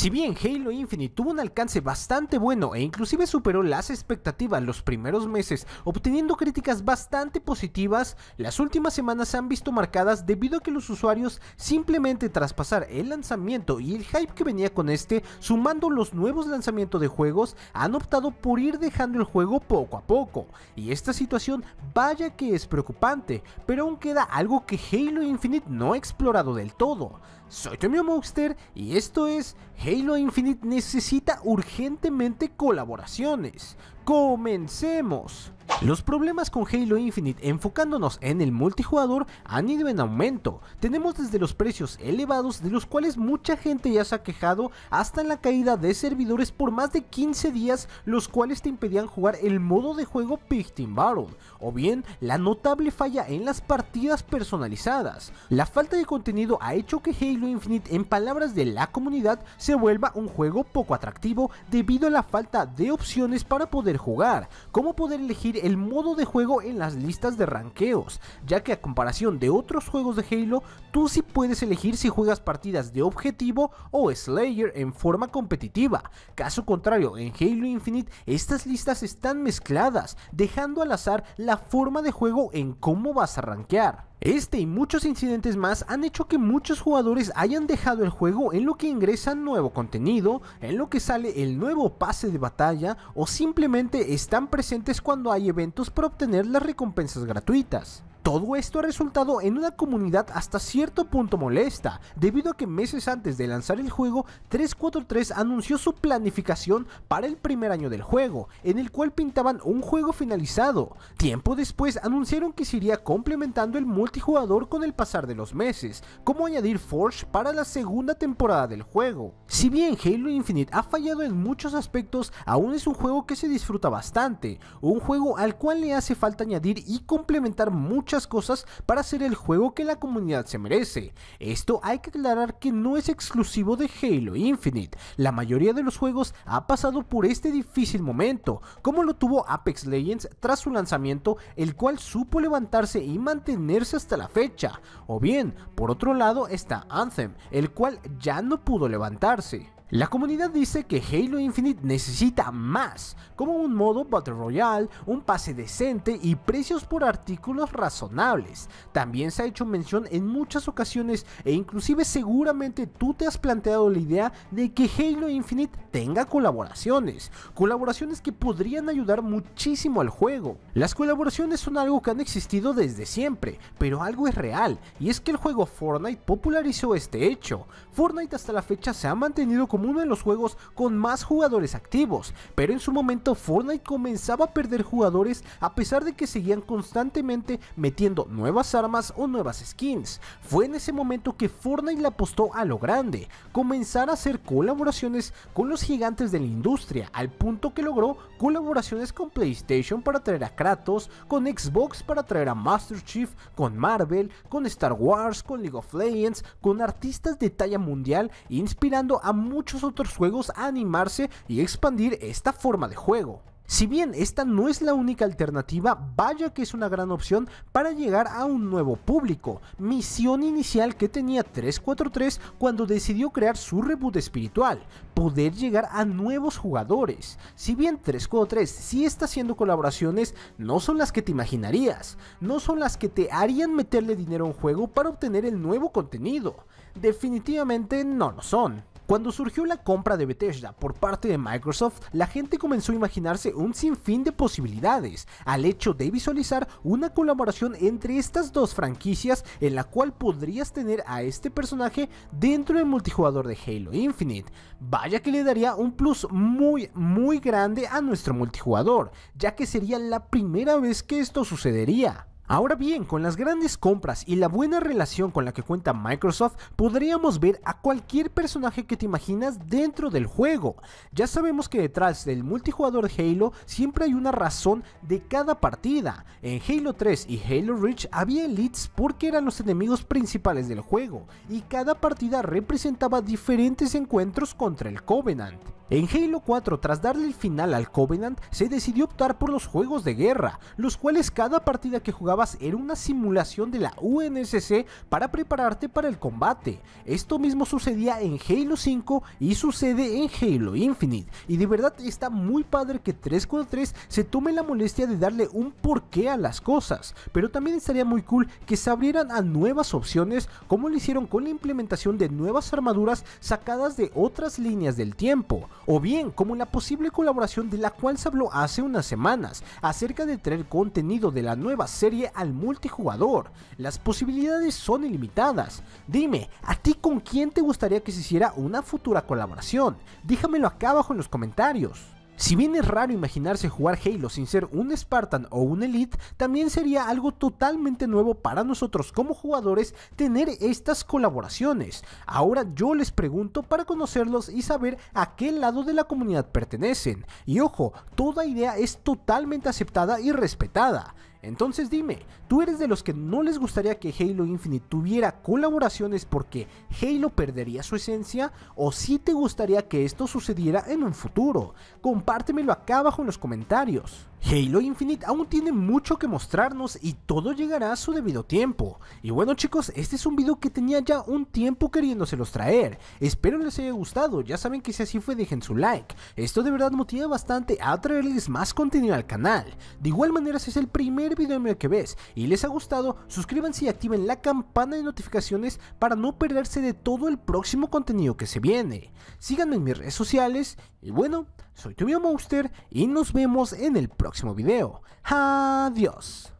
Si bien Halo Infinite tuvo un alcance bastante bueno e inclusive superó las expectativas los primeros meses, obteniendo críticas bastante positivas, las últimas semanas se han visto marcadas debido a que los usuarios simplemente tras pasar el lanzamiento y el hype que venía con este, sumando los nuevos lanzamientos de juegos, han optado por ir dejando el juego poco a poco. Y esta situación vaya que es preocupante, pero aún queda algo que Halo Infinite no ha explorado del todo. Soy Tomio Monster y esto es Halo Infinite necesita urgentemente colaboraciones. Comencemos. Los problemas con Halo Infinite enfocándonos en el multijugador han ido en aumento. Tenemos desde los precios elevados de los cuales mucha gente ya se ha quejado hasta la caída de servidores por más de 15 días los cuales te impedían jugar el modo de juego Pictin Battle o bien la notable falla en las partidas personalizadas. La falta de contenido ha hecho que Halo Infinite en palabras de la comunidad se vuelva un juego poco atractivo debido a la falta de opciones para poder jugar, como poder elegir el el modo de juego en las listas de ranqueos, ya que a comparación de otros juegos de Halo, tú sí puedes elegir si juegas partidas de objetivo o Slayer en forma competitiva. Caso contrario, en Halo Infinite estas listas están mezcladas, dejando al azar la forma de juego en cómo vas a rankear. Este y muchos incidentes más han hecho que muchos jugadores hayan dejado el juego en lo que ingresa nuevo contenido, en lo que sale el nuevo pase de batalla o simplemente están presentes cuando hay eventos para obtener las recompensas gratuitas. Todo esto ha resultado en una comunidad hasta cierto punto molesta, debido a que meses antes de lanzar el juego, 343 anunció su planificación para el primer año del juego, en el cual pintaban un juego finalizado. Tiempo después anunciaron que se iría complementando el multijugador con el pasar de los meses, como añadir Forge para la segunda temporada del juego. Si bien Halo Infinite ha fallado en muchos aspectos, aún es un juego que se disfruta bastante, un juego al cual le hace falta añadir y complementar mucho muchas cosas para hacer el juego que la comunidad se merece. Esto hay que aclarar que no es exclusivo de Halo Infinite, la mayoría de los juegos ha pasado por este difícil momento, como lo tuvo Apex Legends tras su lanzamiento, el cual supo levantarse y mantenerse hasta la fecha, o bien, por otro lado está Anthem, el cual ya no pudo levantarse. La comunidad dice que Halo Infinite necesita más, como un modo Battle Royale, un pase decente y precios por artículos razonables. También se ha hecho mención en muchas ocasiones e inclusive seguramente tú te has planteado la idea de que Halo Infinite tenga colaboraciones, colaboraciones que podrían ayudar muchísimo al juego. Las colaboraciones son algo que han existido desde siempre, pero algo es real, y es que el juego Fortnite popularizó este hecho. Fortnite hasta la fecha se ha mantenido como uno de los juegos con más jugadores activos, pero en su momento Fortnite comenzaba a perder jugadores a pesar de que seguían constantemente metiendo nuevas armas o nuevas skins. Fue en ese momento que Fortnite le apostó a lo grande, comenzar a hacer colaboraciones con los gigantes de la industria, al punto que logró colaboraciones con PlayStation para traer a Kratos, con Xbox para traer a Master Chief, con Marvel, con Star Wars, con League of Legends, con artistas de talla mundial, inspirando a muchos otros juegos a animarse y expandir esta forma de juego. Si bien esta no es la única alternativa, vaya que es una gran opción para llegar a un nuevo público, misión inicial que tenía 343 cuando decidió crear su reboot espiritual, poder llegar a nuevos jugadores. Si bien 343 sí está haciendo colaboraciones, no son las que te imaginarías, no son las que te harían meterle dinero a un juego para obtener el nuevo contenido, definitivamente no lo son. Cuando surgió la compra de Bethesda por parte de Microsoft, la gente comenzó a imaginarse un sinfín de posibilidades, al hecho de visualizar una colaboración entre estas dos franquicias en la cual podrías tener a este personaje dentro del multijugador de Halo Infinite. Vaya que le daría un plus muy muy grande a nuestro multijugador, ya que sería la primera vez que esto sucedería. Ahora bien, con las grandes compras y la buena relación con la que cuenta Microsoft, podríamos ver a cualquier personaje que te imaginas dentro del juego. Ya sabemos que detrás del multijugador Halo siempre hay una razón de cada partida. En Halo 3 y Halo Reach había elites porque eran los enemigos principales del juego, y cada partida representaba diferentes encuentros contra el Covenant. En Halo 4, tras darle el final al Covenant, se decidió optar por los juegos de guerra, los cuales cada partida que jugabas era una simulación de la UNSC para prepararte para el combate. Esto mismo sucedía en Halo 5 y sucede en Halo Infinite, y de verdad está muy padre que 343 se tome la molestia de darle un porqué a las cosas, pero también estaría muy cool que se abrieran a nuevas opciones como lo hicieron con la implementación de nuevas armaduras sacadas de otras líneas del tiempo, o bien como la posible colaboración de la cual se habló hace unas semanas acerca de traer contenido de la nueva serie al multijugador. Las posibilidades son ilimitadas. Dime, ¿a ti con quién te gustaría que se hiciera una futura colaboración? Díjamelo acá abajo en los comentarios. Si bien es raro imaginarse jugar Halo sin ser un Spartan o un Elite, también sería algo totalmente nuevo para nosotros como jugadores tener estas colaboraciones. Ahora yo les pregunto para conocerlos y saber a qué lado de la comunidad pertenecen. Y ojo, toda idea es totalmente aceptada y respetada. Entonces dime, ¿tú eres de los que no les gustaría que Halo Infinite tuviera colaboraciones porque Halo perdería su esencia? ¿O si sí te gustaría que esto sucediera en un futuro? Compártemelo acá abajo en los comentarios. Halo Infinite aún tiene mucho que mostrarnos y todo llegará a su debido tiempo. Y bueno chicos, este es un video que tenía ya un tiempo queriéndoselos traer. Espero les haya gustado, ya saben que si así fue dejen su like. Esto de verdad motiva bastante a traerles más contenido al canal. De igual manera si es el primer video mío que ves y les ha gustado, suscríbanse y activen la campana de notificaciones para no perderse de todo el próximo contenido que se viene. Síganme en mis redes sociales y bueno... Soy tu Monster y nos vemos en el próximo video. Adiós.